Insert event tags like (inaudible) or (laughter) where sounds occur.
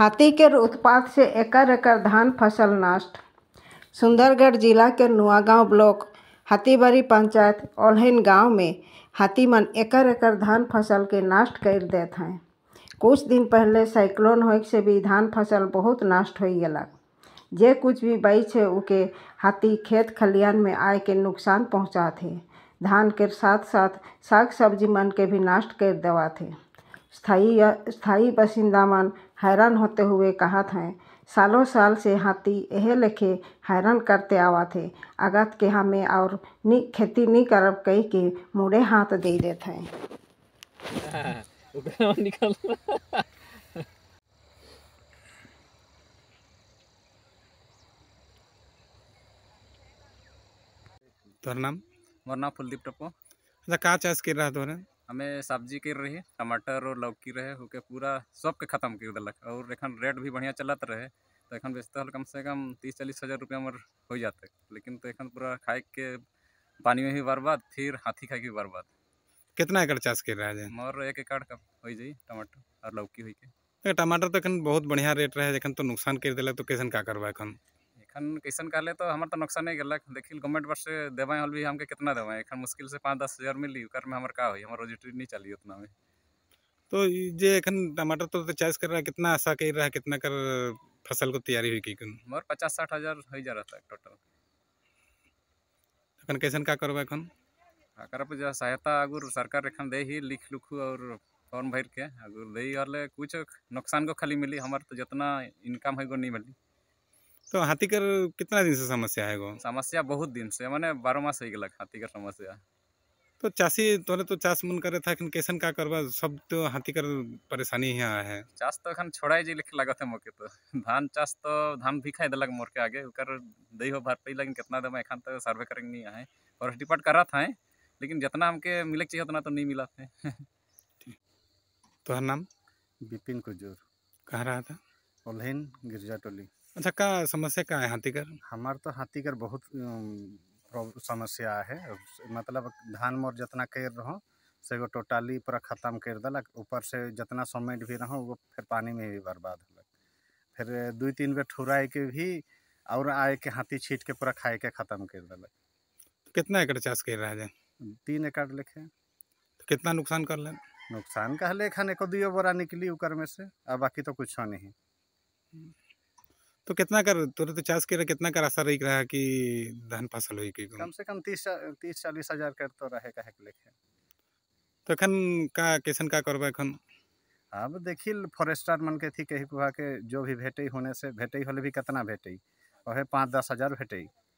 हाथी के उत्पात से एकड़ एकड़ धान फसल नष्ट सुंदरगढ़ जिला के नुआगांव ब्लॉक हाथीबरी पंचायत ओल्हन गांव में हाथी मन एकड़ एकड़ धान फसल के नष्ट कर देते हैं कुछ दिन पहले साइक्लोन हो से भी धान फसल बहुत नष्ट हो गया जे कुछ भी बच है उके हाथी खेत खलिहान में आय के नुकसान पहुँचा थे धान के साथ साथ साग सब्जी मन के भी नष्ट कर देवा थे स्थायी स्थायी बासिंदा मन हैरान होते हुए कहा था सालों साल से हाथी यह लेखे हैरान करते आवा थे आगत के हमें और नी खेती नहीं करब कही के मुड़े हाथ दे देते हैं (laughs) निकल तोहर नाम मोर नाम कुलदीप टप्पो अच्छा, का चार्ज कर रहा तोरे हमें सब्जी कर रही टमाटर और लौकी रहे होके पूरा सबके ख़त्म कर दिलक और एखन रेट भी बढ़िया चलत रहे तो एखन बेचते हल कम से कम तीस चालीस हज़ार रुपया हमार हो जाते लेकिन तो एखन पूरा खाए के पानी में भी बर्बाद फिर हाथी खाए के भी बर्बाद कितना एकड़ चाष कर रहा है मोर एक एकड़ का हो जाए टमाटर और लौकी हो के टमाटर तो एखन बहुत बढ़िया रेट रहे एखन तो नुकसान कर दिलक तो कैसे का करवा एखन एखन कैसन ले तो हमारे नुकसान ही गलत देखिए गवर्नमेंट बस देवाएं हल भी हमें कितना देवाएं एखन मुश्किल से पाँच दस हज़ार मिली कर में हमारे का हुई हमार रोजिटरी नहीं चली उतना में तो जे एखन टमाटर तो चालीस कर रहा कितना आशा कर रहा कितना कर फसल को तैयारी हुई कि हमार पचास साठ हज़ार हो जा रहा था टोटल एखन कैसन का करब एखन अगर जो सहायता अगर सरकार एखन दे ही लिख लुखू और फॉर्म भर के अगर दे ही कुछ नुकसान को खाली मिली हमारे तो जितना इनकम है गो नहीं मिली तो हाथी कर कितना दिन से समस्या है गो समस्या बहुत दिन से मैंने बारह मास हाथी कर समस्या तो चासी तोरे तो चास मन करे था कैसन का करवा सब तो हाथी कर परेशानी ही आया है चास तो अखन छोड़ा जी लिख लगा थे मोके तो धान चास तो धान भी खाए दिलक मोर के आगे कर दही हो भर पे लेकिन कितना दम अखन तो सर्वे करेंगे नहीं आए और डिपार्ट कर रहा था है लेकिन जितना हमके मिले चाहिए उतना तो नहीं मिला थे तुम्हारा नाम बिपिन कुजूर कहाँ रहा था ओलहिन गिरजा टोली अच्छा का समस्या क्या है हाथीकर हमारे तो हाथीकर बहुत समस्या है मतलब धान मोर जितना कर रहो से वो टोटाली पूरा ख़त्म कर दिलक ऊपर से जितना समेट भी रहो वो फिर पानी में भी बर्बाद हो फिर दो तीन बेर ठुराए के भी और आए के हाथी छीट के पूरा खाए के ख़त्म कर दिलक तो कितना एकड़ चाष कर रहा है तीन एकड़ लिखे तो कितना नुकसान कर लें नुकसान कहले खाने को दियो बोरा निकली उकर में से अब बाकी तो कुछ नहीं हम्म। तो कितना कर तुरंत तो चार्ज के कितना कर आशा रही रहा कि धान फसल हुई की कम से कम तीस तीस चालीस हजार कर तो रहे रहेगा है लेखे तो एखन का कैसन का करबा एखन अब देखिल फॉरेस्टर मन के थी कही के जो भी भेटे होने से भेटे होले भी कितना भेटे वह पाँच दस हजार भेटे